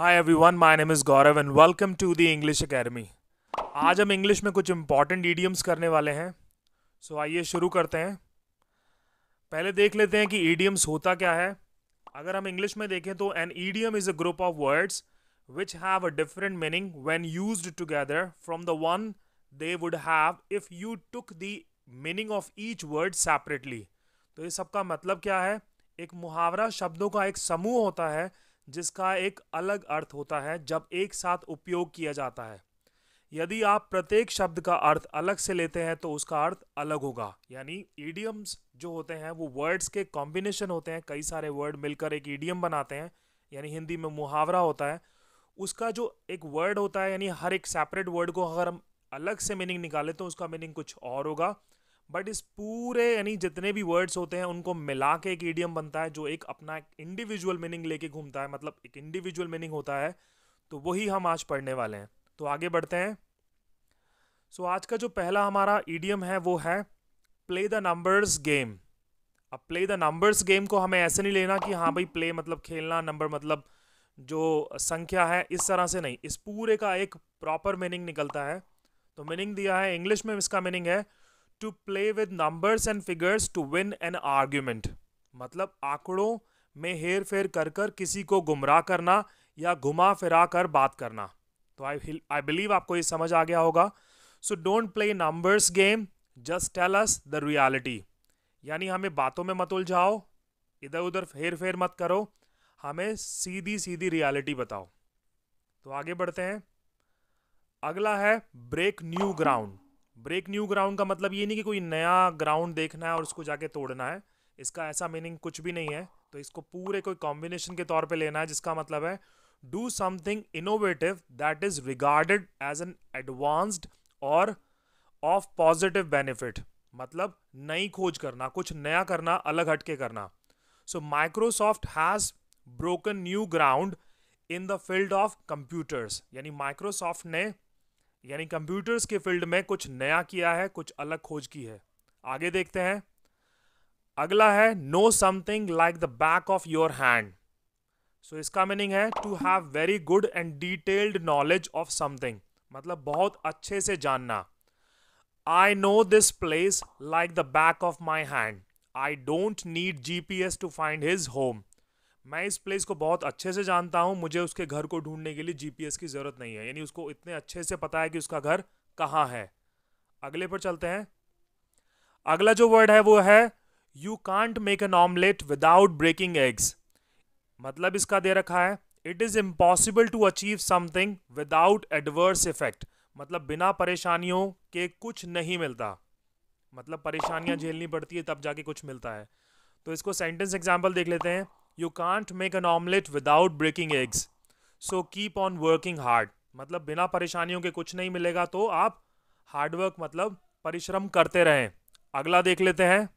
Hi everyone my name is Gaurav and welcome to the English academy आज हम English में कुछ इंपॉर्टेंट ईडियम्स करने वाले हैं सो so, आइए शुरू करते हैं पहले देख लेते हैं कि ईडियम्स होता क्या है अगर हम इंग्लिश में देखें तो an idiom is a group of words which have a different meaning when use together from the one they would have if you took the meaning of each word separately तो ये सबका मतलब क्या है एक मुहावरा शब्दों का एक समूह होता है जिसका एक अलग अर्थ होता है जब एक साथ उपयोग किया जाता है यदि आप प्रत्येक शब्द का अर्थ अलग से लेते हैं तो उसका अर्थ अलग होगा यानी ईडियम्स जो होते हैं वो वर्ड्स के कॉम्बिनेशन होते हैं कई सारे वर्ड मिलकर एक ईडियम बनाते हैं यानी हिंदी में मुहावरा होता है उसका जो एक वर्ड होता है यानी हर एक सेपरेट वर्ड को अगर हम अलग से मीनिंग निकालें तो उसका मीनिंग कुछ और होगा बट इस पूरे यानी जितने भी वर्ड्स होते हैं उनको मिला के एक ईडियम बनता है जो एक अपना एक इंडिविजुअल मीनिंग लेके घूमता है मतलब एक इंडिविजुअल मीनिंग होता है तो वही हम आज पढ़ने वाले हैं तो आगे बढ़ते हैं सो so, आज का जो पहला हमारा ईडियम है वो है प्ले द नंबर्स गेम अब प्ले द नंबर्स गेम को हमें ऐसे नहीं लेना कि हाँ भाई प्ले मतलब खेलना नंबर मतलब जो संख्या है इस तरह से नहीं इस पूरे का एक प्रॉपर मीनिंग निकलता है तो मीनिंग दिया है इंग्लिश में इसका मीनिंग है to play with numbers and figures to win an argument मतलब आंकड़ों में हेर फेर कर कर किसी को गुमराह करना या घुमा फिरा कर बात करना तो आई आई बिलीव आपको ये समझ आ गया होगा so don't play numbers game just tell us the reality यानी हमें बातों में मत उलझाओ इधर उधर हेर फेर मत करो हमें सीधी सीधी रियलिटी बताओ तो आगे बढ़ते हैं अगला है break new ground break new ground का मतलब ये नहीं कि कोई नया ग्राउंड देखना है और उसको जाके तोड़ना है इसका ऐसा मीनिंग कुछ भी नहीं है तो इसको पूरे कोई कॉम्बिनेशन के तौर पे लेना है जिसका मतलब है do something innovative that is regarded as an advanced or of positive benefit मतलब नई खोज करना कुछ नया करना अलग हटके करना so Microsoft has broken new ground in the field of computers यानी माइक्रोसॉफ्ट ने यानी कंप्यूटर्स के फील्ड में कुछ नया किया है कुछ अलग खोज की है आगे देखते हैं अगला है know something like the back of your hand so इसका मीनिंग है to have very good and detailed knowledge of something मतलब बहुत अच्छे से जानना I know this place like the back of my hand I don't need G P S to find his home मैं इस place को बहुत अच्छे से जानता हूँ मुझे उसके घर को ढूंढने के लिए जीपीएस की ज़रूरत नहीं है यानी उसको इतने अच्छे से पता है कि उसका घर कहाँ है अगले पर चलते हैं अगला जो वर्ड है वो है you can't make an omelette without breaking eggs मतलब इसका दे रखा है it is impossible to achieve something without adverse effect मतलब बिना परेशानियों के कुछ नहीं मिलता मतलब परेशानियां झेलनी पड़ती है तब जाके कुछ मिलता है तो इसको सेंटेंस एग्जाम्पल देख लेते हैं you can't make an omelette without breaking eggs so keep on working hard मतलब बिना परेशानियों के कुछ नहीं मिलेगा तो आप हार्डवर्क मतलब परिश्रम करते रहें अगला देख लेते हैं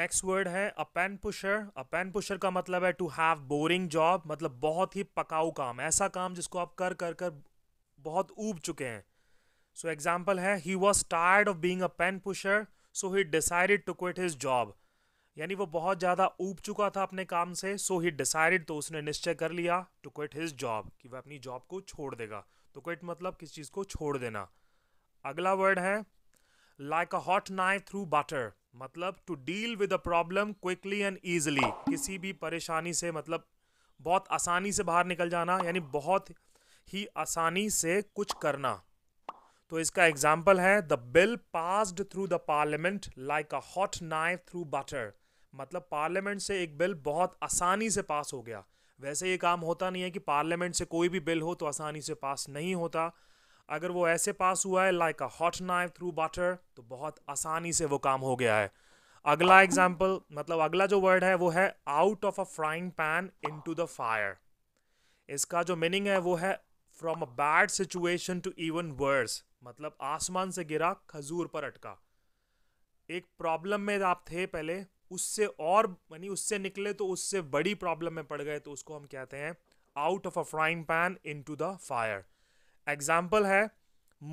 नेक्स्ट वर्ड है a pen pusher a pen pusher का मतलब है टू हैव बोरिंग जॉब मतलब बहुत ही पकाऊ काम ऐसा काम जिसको आप कर कर कर बहुत ऊब चुके हैं सो so एग्जाम्पल है he was tired of being a pen pusher so he decided to quit his job यानी वो बहुत ज़्यादा ऊब चुका था अपने काम से सो ही डिसाइडेड तो उसने निश्चय कर लिया टू क्विट हिज जॉब कि वह अपनी जॉब को छोड़ देगा तो क्विट मतलब किस चीज़ को छोड़ देना अगला वर्ड है like a hot knife through butter मतलब to deal with a problem quickly and easily किसी भी परेशानी से मतलब बहुत आसानी से बाहर निकल जाना यानी बहुत ही आसानी से कुछ करना तो इसका एग्जाम्पल है the bill passed through the parliament like a hot knife through butter मतलब पार्लियामेंट से एक बिल बहुत आसानी से पास हो गया वैसे ये काम होता नहीं है कि पार्लियामेंट से कोई भी बिल हो तो आसानी से पास नहीं होता अगर वो ऐसे पास हुआ है like a hot knife through butter तो बहुत आसानी से वो काम हो गया है अगला एग्जाम्पल मतलब अगला जो वर्ड है वो है out of a frying pan into the fire इसका जो मीनिंग है वो है from a bad situation to even worse मतलब आसमान से गिरा खजूर पर अटका एक प्रॉब्लम में आप थे पहले उससे और यानी उससे निकले तो उससे बड़ी प्रॉब्लम में पड़ गए तो उसको हम कहते हैं out of a frying pan into the fire example है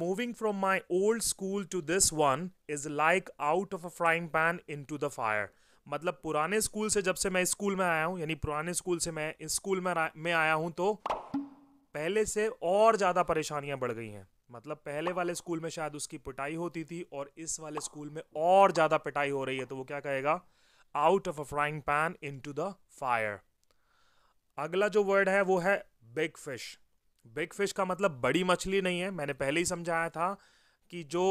moving from my old school to this one is like out of a frying pan into the fire मतलब पुराने स्कूल से जब से मैं स्कूल में आया हूँ यानी पुराने स्कूल से मैं इस स्कूल में में आया हूँ तो पहले से और ज़्यादा परेशानियाँ बढ़ गई हैं मतलब पहले वाले स्कूल में शायद उसकी पिटाई होती थी और इस वाले स्कूल में और ज़्यादा पिटाई हो रही है तो वो क्या कहेगा out of a frying pan into the fire अगला जो वर्ड है वो है बिग फिश बिग फिश का मतलब बड़ी मछली नहीं है मैंने पहले ही समझाया था कि जो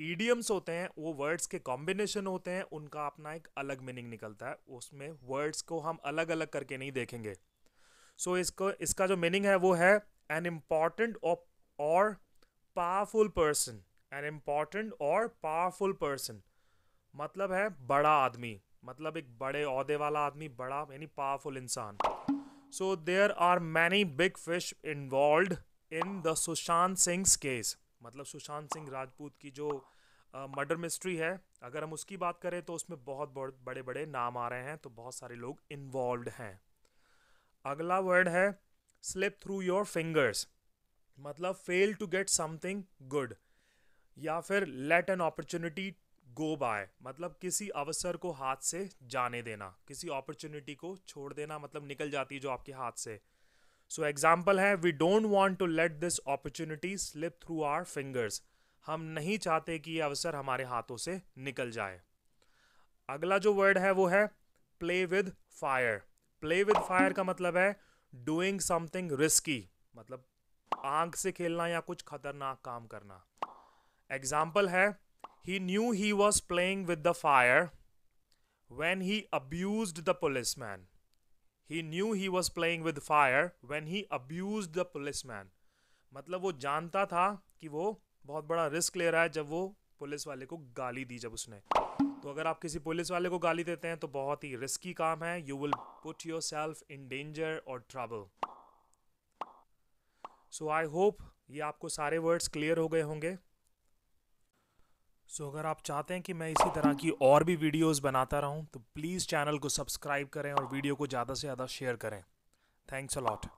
ईडियम्स होते हैं वो वर्ड्स के कॉम्बिनेशन होते हैं उनका अपना एक अलग मीनिंग निकलता है उसमें वर्ड्स को हम अलग अलग करके नहीं देखेंगे सो so, इसको इसका जो मीनिंग है वो है an important or powerful person an important or powerful person मतलब है बड़ा आदमी मतलब एक बड़े अहदे वाला आदमी बड़ा यानी पावरफुल इंसान so there are many big fish involve in the Sushant Singh case मतलब सुशांत सिंह राजपूत की जो मर्डर uh, मिस्ट्री है अगर हम उसकी बात करें तो उसमें बहुत बड़े बड़े नाम आ रहे हैं तो बहुत सारे लोग इन्वॉल्व हैं अगला वर्ड है स्लिप थ्रू योर फिंगर्स मतलब fail to get something good या फिर let an opportunity go by मतलब किसी अवसर को हाथ से जाने देना किसी अपॉर्चुनिटी को छोड़ देना मतलब निकल जाती है जो आपके हाथ से सो so, एग्जाम्पल है we don't want to let this opportunity slip through our fingers हम नहीं चाहते कि ये अवसर हमारे हाथों से निकल जाए अगला जो वर्ड है वो है play with fire play with fire का मतलब है डूइंग समथिंग रिस्की मतलब आग से खेलना या कुछ खतरनाक काम करना एग्जाम्पल है He knew he was playing with the fire when he abused the policeman. He knew he was playing with fire when he abused the policeman. मतलब वो जानता था कि वो बहुत बड़ा रिस्क ले रहा है जब वो पुलिस वाले को गाली दी जब उसने तो अगर आप किसी पुलिस वाले को गाली देते हैं तो बहुत ही रिस्की काम है you will put yourself in danger or trouble so I hope ये आपको सारे वर्ड्स क्लियर हो गए होंगे सो अगर आप चाहते हैं कि मैं इसी तरह की और भी वीडियोस बनाता रहूं तो प्लीज़ चैनल को सब्सक्राइब करें और वीडियो को ज़्यादा से ज़्यादा शेयर करें थैंक्स अ लॉट